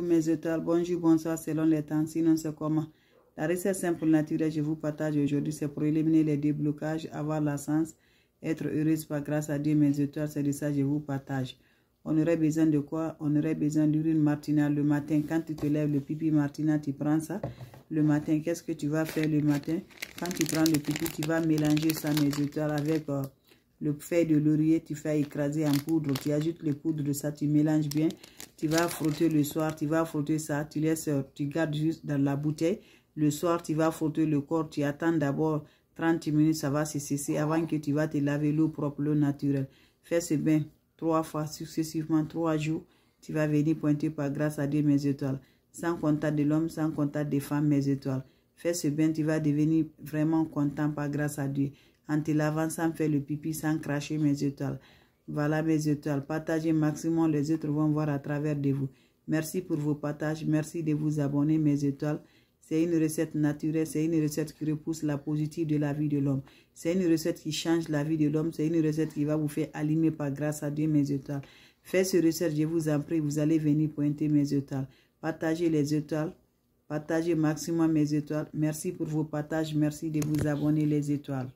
mes étoiles. Bonjour, bonsoir, selon les temps, sinon c'est comment. La recette simple naturelle, je vous partage aujourd'hui, c'est pour éliminer les déblocages, avoir la sens, être heureuse par grâce à Dieu, mes étoiles, c'est de ça que je vous partage. On aurait besoin de quoi On aurait besoin d'urine martina le matin. Quand tu te lèves, le pipi martina, tu prends ça. Le matin, qu'est-ce que tu vas faire le matin Quand tu prends le pipi, tu vas mélanger ça, mes étoiles, avec euh, le fait de laurier. Tu fais écraser en poudre. Tu ajoutes les poudres de ça, tu mélanges bien. Tu vas frotter le soir, tu vas frotter ça, tu laisses, euh, tu gardes juste dans la bouteille. Le soir, tu vas frotter le corps, tu attends d'abord 30 minutes, ça va se cesser avant que tu vas te laver l'eau propre, l'eau naturelle. Fais ce bain trois fois successivement, trois jours. Tu vas venir pointer par grâce à Dieu mes étoiles. Sans contact de l'homme, sans contact des femmes, mes étoiles. Fais ce bain, tu vas devenir vraiment content par grâce à Dieu. En te lavant sans faire le pipi, sans cracher mes étoiles. Voilà mes étoiles. Partagez maximum, les autres vont voir à travers de vous. Merci pour vos partages. Merci de vous abonner, mes étoiles. C'est une recette naturelle, c'est une recette qui repousse la positive de la vie de l'homme. C'est une recette qui change la vie de l'homme. C'est une recette qui va vous faire allumer par grâce à Dieu, mes étoiles. Faites ce recette, je vous en prie. Vous allez venir pointer mes étoiles. Partagez les étoiles. Partagez maximum mes étoiles. Merci pour vos partages. Merci de vous abonner, les étoiles.